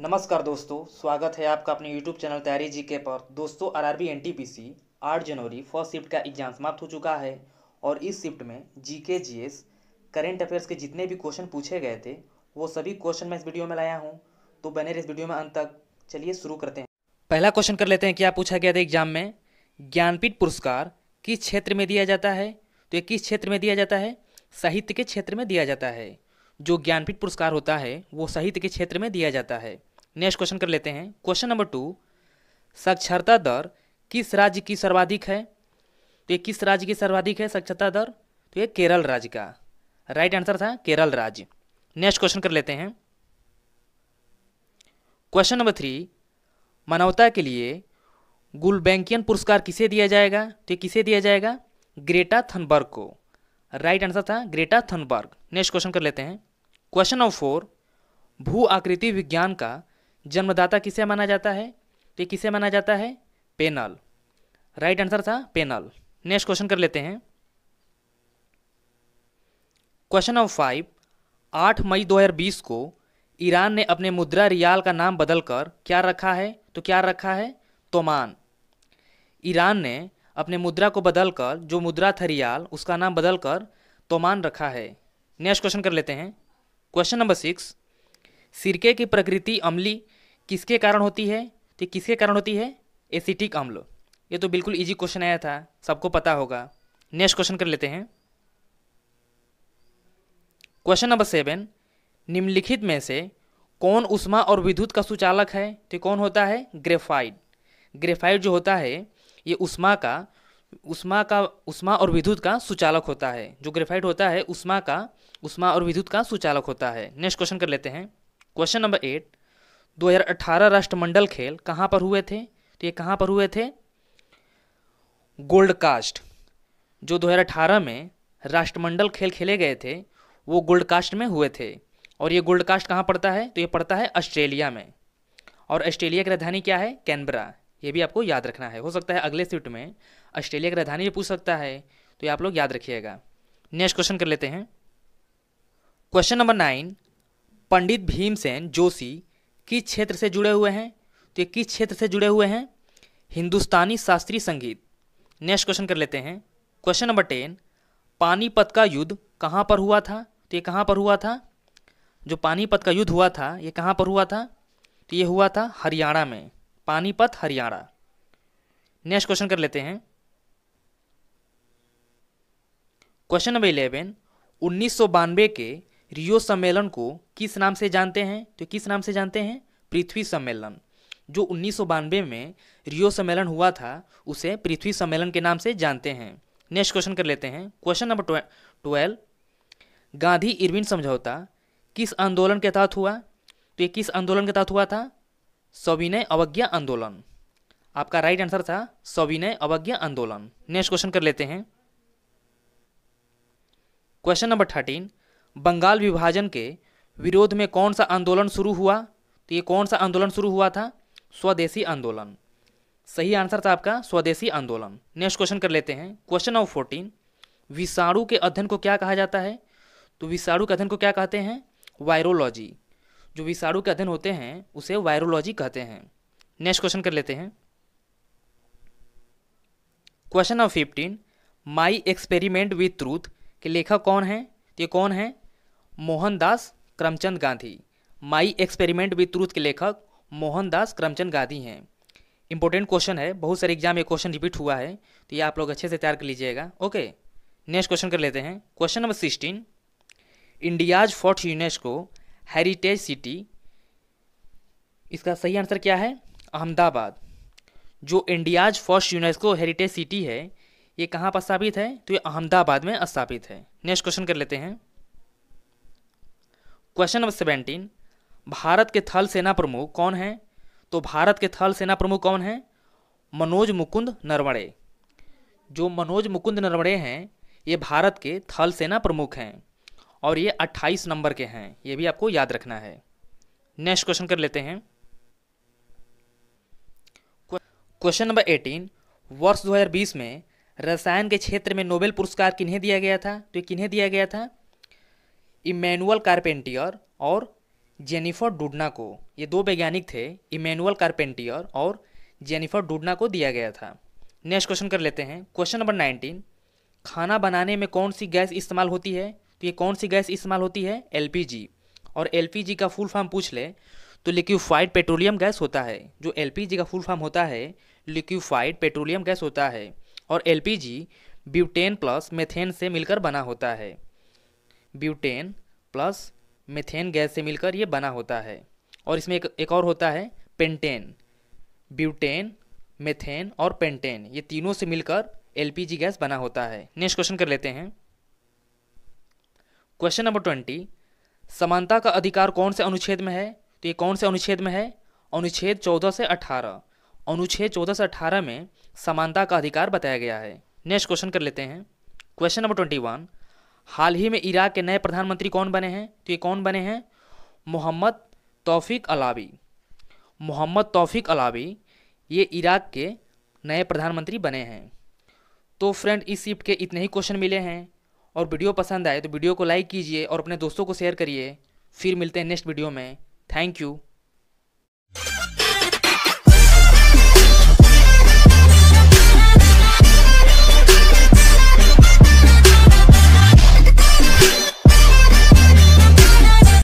नमस्कार दोस्तों स्वागत है आपका अपने YouTube चैनल तैयारी जी के पर दोस्तों R R B N T P C आठ जनवरी फर्स्ट शिफ्ट का एग्जाम समाप्त हो चुका है और इस शिफ्ट में जी के जी एस करेंट अफेयर्स के जितने भी क्वेश्चन पूछे गए थे वो सभी क्वेश्चन मैं इस वीडियो में लाया हूँ तो बने इस वीडियो में अंत तक चलिए शुरू करते हैं पहला क्वेश्चन कर लेते हैं क्या पूछा गया था एग्जाम में ज्ञानपीठ पुरस्कार किस क्षेत्र में दिया जाता है तो ये किस क्षेत्र में दिया जाता है साहित्य के क्षेत्र में दिया जाता है जो ज्ञानपीठ पुरस्कार होता है वो साहित्य के क्षेत्र में दिया जाता है नेक्स्ट क्वेश्चन कर लेते हैं क्वेश्चन नंबर टू साक्षरता दर किस राज्य की सर्वाधिक है तो ये किस राज्य की सर्वाधिक है साक्षरता दर तो ये केरल राज्य का राइट आंसर था केरल राज्य नेक्स्ट क्वेश्चन कर लेते हैं क्वेश्चन नंबर थ्री मानवता के लिए गुलबैंकियन पुरस्कार किसे दिया जाएगा तो किसे दिया जाएगा ग्रेटा थनबर्ग को राइट आंसर था ग्रेटा थनबर्ग नेक्स्ट क्वेश्चन कर लेते हैं क्वेश्चन नंबर फोर भू आकृति विज्ञान का जन्मदाता किसे माना जाता है तो किसे माना जाता है पेनल राइट आंसर था पेनल नेक्स्ट क्वेश्चन कर लेते हैं क्वेश्चन नंबर फाइव आठ मई 2020 को ईरान ने अपने मुद्रा रियाल का नाम बदलकर क्या रखा है तो क्या रखा है तोमान ईरान ने अपने मुद्रा को बदलकर जो मुद्रा था रियाल उसका नाम बदलकर तोमान रखा है नेक्स्ट क्वेश्चन कर लेते हैं क्वेश्चन नंबर सिक्स सिरके की प्रकृति अम्ली किसके कारण होती है तो किसके कारण होती है एसिटिक अम्ल ये तो बिल्कुल इजी क्वेश्चन आया था सबको पता होगा नेक्स्ट क्वेश्चन कर लेते हैं क्वेश्चन नंबर सेवन निम्नलिखित में से कौन उष्मा और विद्युत का सुचालक है तो कौन होता है ग्रेफाइड ग्रेफाइड जो होता है ये उष्मा का उष्मा का उष्मा और विद्युत का सुचालक होता है जो ग्रेफाइट होता है उष्मा का उष्मा और विद्युत का सुचालक होता है नेक्स्ट क्वेश्चन कर लेते हैं क्वेश्चन नंबर एट 2018 राष्ट्रमंडल खेल कहाँ पर हुए थे तो ये कहाँ पर हुए थे गोल्ड कास्ट जो 2018 में राष्ट्रमंडल खेल खेले गए थे वो गोल्ड कास्ट में हुए थे और ये गोल्ड कास्ट कहाँ पड़ता है तो ये पड़ता है ऑस्ट्रेलिया में और ऑस्ट्रेलिया की राजधानी क्या है कैनबरा ये भी आपको याद रखना है हो सकता है अगले शिफ्ट में ऑस्ट्रेलिया की राजधानी भी पूछ सकता है तो ये आप लोग याद रखिएगा नेक्स्ट क्वेश्चन कर लेते हैं question number nine Pandit Bhimsen Joshi किस क्षेत्र से जुड़े हुए हैं तो ये किस क्षेत्र से जुड़े हुए हैं हिंदुस्तानी शास्त्रीय संगीत नेक्स्ट क्वेश्चन कर लेते हैं क्वेश्चन नंबर टेन पानीपत का युद्ध कहाँ पर हुआ था तो ये कहाँ पर हुआ था जो पानीपत का युद्ध हुआ था ये कहाँ पर हुआ था तो ये हुआ था हरियाणा में पानीपत हरियाणा नेक्स्ट क्वेश्चन कर लेते हैं क्वेश्चन नंबर इलेवन उन्नीस के रियो सम्मेलन को किस नाम से जानते हैं तो किस नाम से जानते हैं पृथ्वी सम्मेलन जो उन्नीस में रियो सम्मेलन हुआ था उसे पृथ्वी सम्मेलन के नाम से जानते हैं नेक्स्ट क्वेश्चन कर लेते हैं question number twelve Gandhi Irwin समझौता किस आंदोलन के तहत हुआ तो ये किस आंदोलन के तहत हुआ था सविनय अवज्ञा आंदोलन आपका राइट आंसर था सविनय अवज्ञा आंदोलन नेक्स्ट क्वेश्चन कर लेते हैं क्वेश्चन नंबर थर्टीन बंगाल विभाजन के विरोध में कौन सा आंदोलन शुरू हुआ तो ये कौन सा आंदोलन शुरू हुआ था स्वदेशी आंदोलन सही आंसर था आपका स्वदेशी आंदोलन नेक्स्ट क्वेश्चन कर लेते हैं क्वेश्चन नंबर फोर्टीन विषाणु के अध्ययन को क्या कहा जाता है तो विषाणु के अध्ययन को क्या कहते हैं वायरोलॉजी जो विषाणु के अध्ययन होते हैं उसे वायरोलॉजी कहते हैं नेक्स्ट क्वेश्चन कर लेते हैं question number fifteen my experiment with truth के लेखक कौन है ये कौन है Mohandas Karamchand Gandhi my experiment with truth के लेखक मोहनदास करमचंद गांधी हैं इंपॉर्टेंट क्वेश्चन है बहुत सारे एग्जाम में क्वेश्चन रिपीट हुआ है तो ये आप लोग अच्छे से तैयार कर लीजिएगा ओके नेक्स्ट क्वेश्चन कर लेते हैं question number sixteen India's for UNESCO heritage city इसका सही आंसर क्या है अहमदाबाद जो India's first UNESCO heritage city है ये कहाँ पर स्थापित है तो ये अहमदाबाद में स्थापित है नेक्स्ट क्वेश्चन कर लेते हैं क्वेश्चन नंबर सेवेंटीन भारत के थल सेना प्रमुख कौन है तो भारत के थल सेना प्रमुख कौन है मनोज मुकुंद नरवणे जो मनोज मुकुंद नरवणे हैं ये भारत के थल सेना प्रमुख हैं और ये 28 नंबर के हैं ये भी आपको याद रखना है नेक्स्ट क्वेश्चन कर लेते हैं क्वेश्चन नंबर 18 वर्ष 2020 में रसायन के क्षेत्र में नोबेल पुरस्कार किन्हें दिया गया था तो किन्हें दिया गया था इमैनुअल कारपेंटियर और जेनिफर डुडना को ये दो वैज्ञानिक थे इमैनुअल कारपेंटियर और जेनिफर डुडना को दिया गया था नेक्स्ट क्वेश्चन कर लेते हैं क्वेश्चन नंबर नाइनटीन खाना बनाने में कौन सी गैस इस्तेमाल होती है तो ये कौन सी गैस इस्तेमाल होती है एल और एल का फुल फॉर्म पूछ ले तो लिक्विफाइड पेट्रोलियम गैस होता है जो एल का फुल फॉर्म होता है लिक्विफाइड पेट्रोलियम गैस होता है और एल ब्यूटेन प्लस मेथेन से मिलकर बना होता है ब्यूटेन प्लस मेथेन गैस से मिलकर ये बना होता है और इसमें एक एक और होता है पेंटेन ब्यूटेन मेथेन और पेंटेन ये तीनों से मिलकर एलपीजी गैस बना होता है नेक्स्ट क्वेश्चन कर लेते हैं क्वेश्चन नंबर ट्वेंटी समानता का अधिकार कौन से अनुच्छेद में है तो ये कौन से अनुच्छेद में है अनुच्छेद चौदह से अठारह अनुच्छेद चौदह से अठारह में समानता का अधिकार बताया गया है नेक्स्ट क्वेश्चन कर लेते हैं क्वेश्चन नंबर ट्वेंटी वन हाल ही में इराक के नए प्रधानमंत्री कौन बने हैं तो ये कौन बने हैं मोहम्मद तौफीक अलावी मोहम्मद तौफीक अलावी ये इराक के नए प्रधानमंत्री बने हैं तो फ्रेंड इस शिफ्ट के इतने ही क्वेश्चन मिले हैं और वीडियो पसंद आए तो वीडियो को लाइक कीजिए और अपने दोस्तों को शेयर करिए फिर मिलते हैं नेक्स्ट वीडियो में थैंक यू